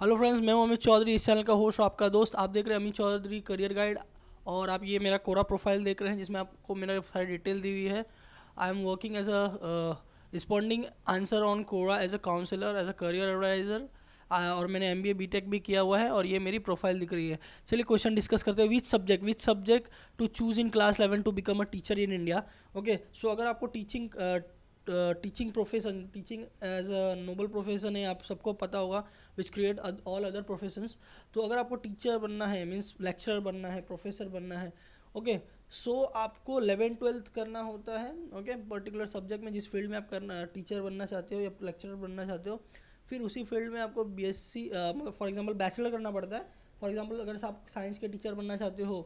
Hello friends मैं हूं अमित चौधरी इस चैनल का होस्ट आपका दोस्त आप देख रहे हैं अमित चौधरी करियर गाइड और आप ये मेरा कोरा प्रोफाइल देख रहे हैं जिसमें आपको मेरा सारी डिटेल दी हुई है I am working as a responding answer on Quora as a counsellor as a career adviser और मैंने एम बी टेक भी किया हुआ है और ये मेरी प्रोफाइल दिख रही है चलिए क्वेश्चन डिस्कस करते हैं which subject which subject to choose in class eleven to become a teacher in India okay so अगर आपको teaching teaching profession teaching as a noble profession है आप सबको पता होगा which create all other professions तो अगर आपको टीचर बनना है मीन्स लेक्चर बनना है प्रोफेसर बनना है ओके okay, सो so आपको इलेवन ट्वेल्थ करना होता है ओके पर्टिकुलर सब्जेक्ट में जिस फील्ड में आप करना टीचर बनना चाहते हो या लेक्चरर बनना चाहते हो फिर उसी फील्ड में आपको B S C for example bachelor करना पड़ता है फॉर एग्जाम्पल अगर आप साइंस के टीचर बनना चाहते हो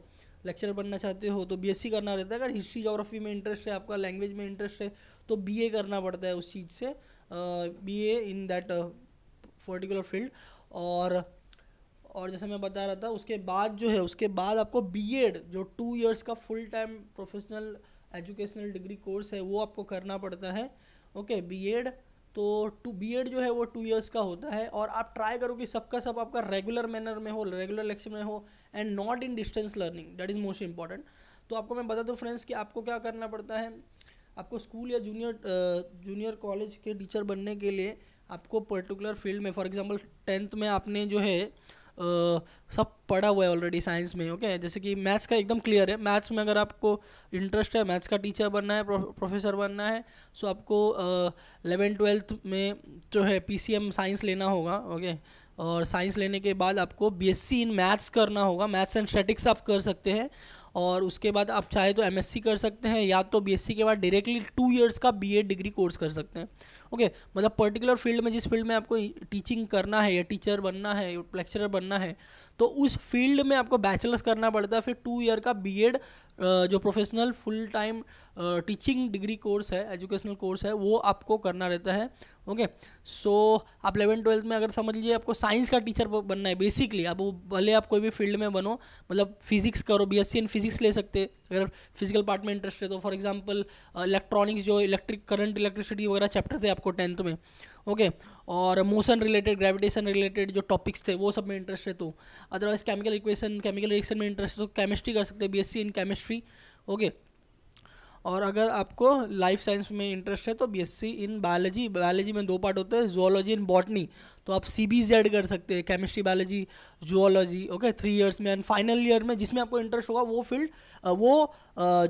लेक्चर बनना चाहते हो तो बीएससी करना रहता है अगर हिस्ट्री जोग्राफी में इंटरेस्ट है आपका लैंग्वेज में इंटरेस्ट है तो बीए करना पड़ता है उस चीज़ से BA in that particular field और और जैसे मैं बता रहा था उसके बाद जो है उसके बाद आपको बीएड जो टू इयर्स का full time professional educational degree course है वो आपको करना पड़ता है ओके बीएड तो टू बी एड जो है वो टू ईयर्स का होता है और आप ट्राई करो कि सबका सब आपका रेगुलर मैनर में हो रेगुलर लेक्चर में हो and not in distance learning that is most important तो आपको मैं बता दूँ फ्रेंड्स कि आपको क्या करना पड़ता है आपको स्कूल या जूनियर जूनियर कॉलेज के टीचर बनने के लिए आपको पर्टिकुलर फील्ड में फॉर एग्जाम्पल टेंथ में आपने जो है सब पढ़ा हुआ है ऑलरेडी साइंस में ओके okay? जैसे कि मैथ्स का एकदम क्लियर है मैथ्स में अगर आपको इंटरेस्ट है मैथ्स का टीचर बनना है प्रो, प्रोफेसर बनना है सो आपको इलेवन ट्वेल्थ में जो है पी साइंस लेना होगा ओके okay? और साइंस लेने के बाद आपको बीएससी इन मैथ्स करना होगा मैथ्स एंड स्टेटिक्स आप कर सकते हैं और उसके बाद आप चाहे तो एमएससी कर सकते हैं या तो बीएससी के बाद डायरेक्टली टू इयर्स का बीए डिग्री कोर्स कर सकते हैं ओके मतलब पर्टिकुलर फील्ड में जिस फील्ड में आपको टीचिंग करना है या टीचर बनना है या लेक्चरर बनना है तो उस फील्ड में आपको बैचलर्स करना पड़ता है फिर टू ईयर का बीएड जो professional full time teaching degree course है एजुकेशनल कोर्स है वो आपको करना रहता है ओके okay. सो so, आप इलेवन ट्वेल्थ में अगर समझ लीजिए आपको साइंस का टीचर बनना है बेसिकली आप भले आप कोई भी फील्ड में बनो मतलब फिजिक्स करो सी इन फिजिक्स ले सकते अगर फिजिकल पार्ट में इंटरेस्ट है तो फॉर एग्जाम्पल इलेक्ट्रॉनिक्स जो इलेक्ट्रिक करंट इलेक्ट्रिसिटी वगैरह चैप्टर थे आपको टेंथ में ओके और मोशन रिलेटेड ग्रेविटेशन रिलेटेड जो टॉपिक्स थे वो सब में इंटरेस्ट है तो otherwise chemical equation chemical reaction में इंटरेस्ट है तो केमिस्ट्री कर सकते हैं बीएससी इन केमिस्ट्री ओके और अगर आपको लाइफ साइंस में इंटरेस्ट है तो बीएससी इन बायोलॉजी बायोलॉजी में दो पार्ट होते हैं जोलॉजी इन बॉटनी तो आप सी बी कर सकते हैं chemistry biology zoology okay three years में एंड फाइनल ईयर में जिसमें आपको इंटरेस्ट होगा वो फील्ड वो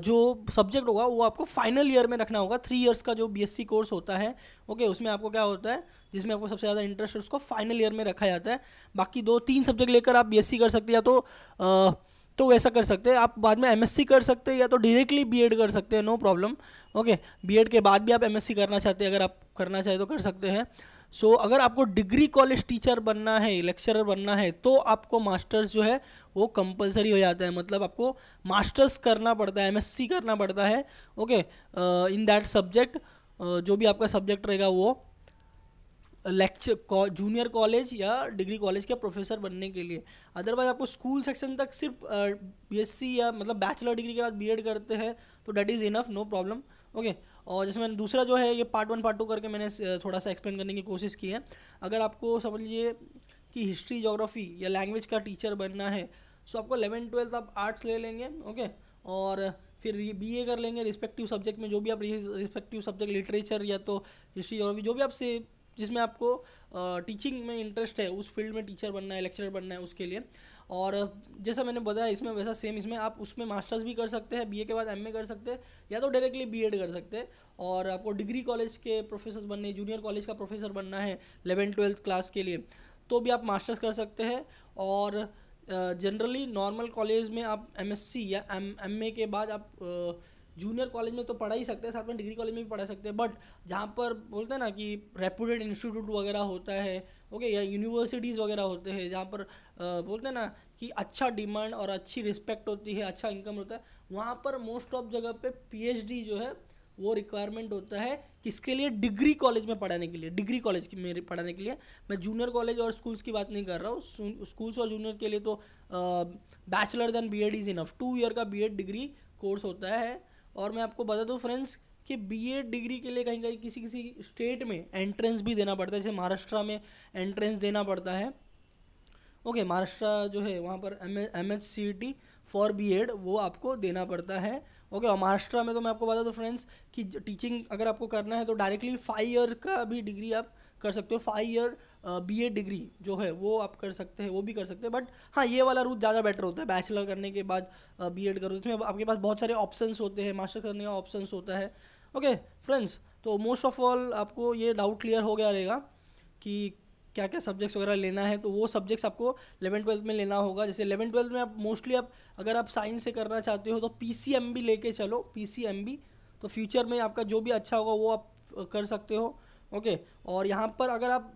जो सब्जेक्ट होगा वो आपको फाइनल ईयर में रखना होगा थ्री ईयर्स का जो बी कोर्स होता है ओके उसमें आपको क्या होता है जिसमें आपको सबसे ज़्यादा इंटरेस्ट है उसको फाइनल ईयर में रखा जाता है बाकी दो तीन सब्जेक्ट लेकर आप बी कर सकते हैं या तो तो वैसा कर सकते हैं आप बाद में एमएससी कर सकते हैं या तो डायरेक्टली बीएड कर सकते हैं नो प्रॉब्लम ओके बीएड के बाद भी आप एमएससी करना चाहते हैं अगर आप करना चाहें तो कर सकते हैं सो so, अगर आपको डिग्री कॉलेज टीचर बनना है लेक्चरर बनना है तो आपको मास्टर्स जो है वो कंपलसरी हो जाता है मतलब आपको मास्टर्स करना पड़ता है एमएससी करना पड़ता है ओके इन दैट सब्जेक्ट जो भी आपका सब्जेक्ट रहेगा वो लेक्चर जूनियर कॉलेज या डिग्री कॉलेज के प्रोफेसर बनने के लिए अदरवाइज आपको स्कूल सेक्शन तक सिर्फ बीएससी या मतलब बैचलर डिग्री के बाद बीएड करते हैं तो that is enough no problem okay और जैसे मैंने दूसरा जो है ये पार्ट वन पार्ट टू करके मैंने थोड़ा सा एक्सप्लेन करने की कोशिश की है अगर आपको समझ लीजिए कि हिस्ट्री जोग्राफी या लैंग्वेज का टीचर बनना है सो तो आपको इलेवन ट्वेल्थ आप आर्ट्स ले लेंगे ओके और फिर बी ए कर लेंगे रिस्पेक्टिव सब्जेक्ट में जो भी आप रिस्पेक्टिव सब्जेक्ट लिटरेचर या तो हिस्ट्री जोग्राफी जो भी आपसे जिसमें आपको टीचिंग में इंटरेस्ट है उस फील्ड में टीचर बनना है लेक्चरर बनना है उसके लिए और जैसा मैंने बताया इसमें वैसा सेम इसमें आप उसमें मास्टर्स भी कर सकते हैं बीए के बाद एमए कर सकते हैं या तो डायरेक्टली बीएड कर सकते हैं और आपको डिग्री कॉलेज के प्रोफेसर बनने जूनियर कॉलेज का प्रोफेसर बनना है इलेवन ट्वेल्थ क्लास के लिए तो भी आप मास्टर्स कर सकते हैं और जनरली नॉर्मल कॉलेज में आप एम या एम के बाद आप जूनियर कॉलेज में तो पढ़ा ही सकते हैं साथ में डिग्री कॉलेज में भी पढ़ा सकते हैं बट जहाँ पर बोलते हैं ना कि रेपूटेड इंस्टीट्यूट वगैरह होता है ओके या यूनिवर्सिटीज़ वगैरह होते हैं जहाँ पर बोलते हैं ना कि अच्छा डिमांड और अच्छी रिस्पेक्ट होती है अच्छा इनकम होता है वहाँ पर मोस्ट ऑफ जगह पे पीएचडी जो है वो रिक्वायरमेंट होता है किसके लिए डिग्री कॉलेज में पढ़ाने के लिए डिग्री कॉलेज की मेरे पढ़ाने के लिए मैं जूनियर कॉलेज और स्कूल्स की बात नहीं कर रहा हूँ स्कूल्स और जूनियर के लिए तो bachelor then B Ed is enough two year का बी एड डिग्री कोर्स होता है और मैं आपको बता दूँ फ्रेंड्स कि एड डिग्री के लिए कहीं कहीं किसी किसी स्टेट में एंट्रेंस भी देना पड़ता है जैसे महाराष्ट्र में एंट्रेंस देना पड़ता है ओके महाराष्ट्र जो है वहाँ पर M H C T for B Ed वो आपको देना पड़ता है ओके और महाराष्ट्र में तो मैं आपको बता दूँ फ्रेंड्स कि टीचिंग अगर आपको करना है तो डायरेक्टली फाइव ईयर का भी डिग्री आप कर सकते हो फाइव ईयर बी डिग्री जो है वो आप कर सकते हैं वो भी कर सकते हैं बट हाँ ये वाला रूट ज़्यादा बेटर होता है बैचलर करने के बाद बी एड करो इसमें आपके पास बहुत सारे ऑप्शंस होते हैं मास्टर करने का ऑप्शंस होता है ओके फ्रेंड्स तो मोस्ट ऑफ ऑल आपको ये डाउट क्लियर हो गया रहेगा कि क्या क्या सब्जेक्ट्स वगैरह लेना है तो वो सब्जेक्ट्स आपको इलेवन ट्वेल्थ में लेना होगा जैसे इलेवन ट्वेल्थ में आप मोस्टली आप अगर आप साइंस से करना चाहते हो तो पी सी एम बी लेके चलो पी सी एम बी तो फ्यूचर में आपका जो भी अच्छा होगा वो आप uh, कर सकते हो ओके और यहाँ पर अगर आप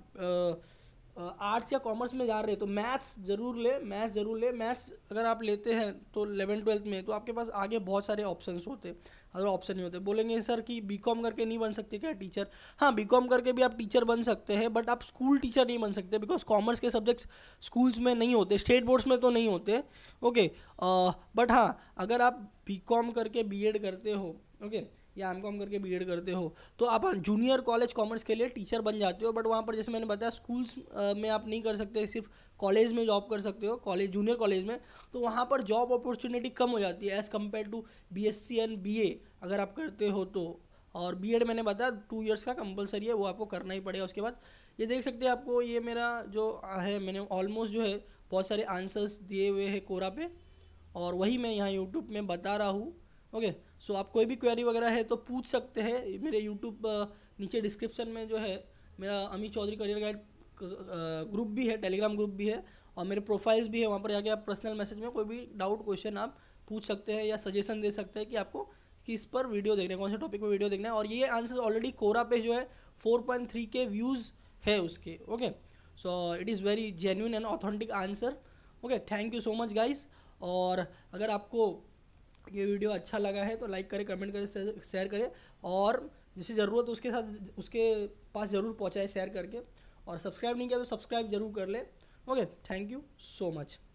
आर्ट्स या कॉमर्स में जा रहे हैं तो मैथ्स ज़रूर ले मैथ्स ज़रूर ले मैथ्स अगर आप लेते हैं तो इलेवन ट्वेल्थ में तो आपके पास आगे बहुत सारे ऑप्शन होते हैं अगर ऑप्शन नहीं होते बोलेंगे सर कि बी कॉम करके नहीं बन सकते क्या टीचर हाँ बी कॉम करके भी आप टीचर बन सकते हैं बट आप स्कूल टीचर नहीं बन सकते बिकॉज कॉमर्स के सब्जेक्ट्स स्कूल्स में नहीं होते स्टेट बोर्ड्स में तो नहीं होते ओके बट हाँ अगर आप बी कॉम करके बी एड करते हो ओके या एम कॉम करके बी करते हो तो आप जूनियर कॉलेज कॉमर्स के लिए टीचर बन जाते हो बट वहाँ पर जैसे मैंने बताया स्कूल्स में आप नहीं कर सकते सिर्फ कॉलेज में जॉब कर सकते हो कॉलेज जूनियर कॉलेज में तो वहाँ पर जॉब अपॉर्चुनिटी कम हो जाती है as compare to B S C and B A अगर आप करते हो तो और बी एड मैंने बताया टू ईयर्स का कंपलसरी है वो आपको करना ही पड़ेगा उसके बाद ये देख सकते हैं आपको ये मेरा जो है मैंने ऑलमोस्ट जो है बहुत सारे आंसर्स दिए हुए हैं कोरा पे और वही मैं यहाँ यूट्यूब में बता रहा हूँ ओके सो आप कोई भी क्वेरी वगैरह है तो पूछ सकते हैं मेरे यूट्यूब नीचे डिस्क्रिप्शन में जो है मेरा Amit Chaudhary career guide group भी है टेलीग्राम ग्रुप भी है और मेरे प्रोफाइल्स भी है वहाँ पर जाके आप पर्सनल मैसेज में कोई भी डाउट क्वेश्चन आप पूछ सकते हैं या सजेशन दे सकते हैं कि आपको किस पर वीडियो देखना है कौन से टॉपिक पर वीडियो देखना है और ये आंसर ऑलरेडी कोरा पे जो है 4.3 के व्यूज़ है उसके okay so it is very genuine and authentic answer okay thank you so much guys और अगर आपको ये वीडियो अच्छा लगा है तो लाइक करें कमेंट करें शेयर करें और जिसे ज़रूरत उसके साथ उसके पास ज़रूर पहुँचाए शेयर करके और सब्सक्राइब नहीं किया तो सब्सक्राइब जरूर कर लें okay thank you so much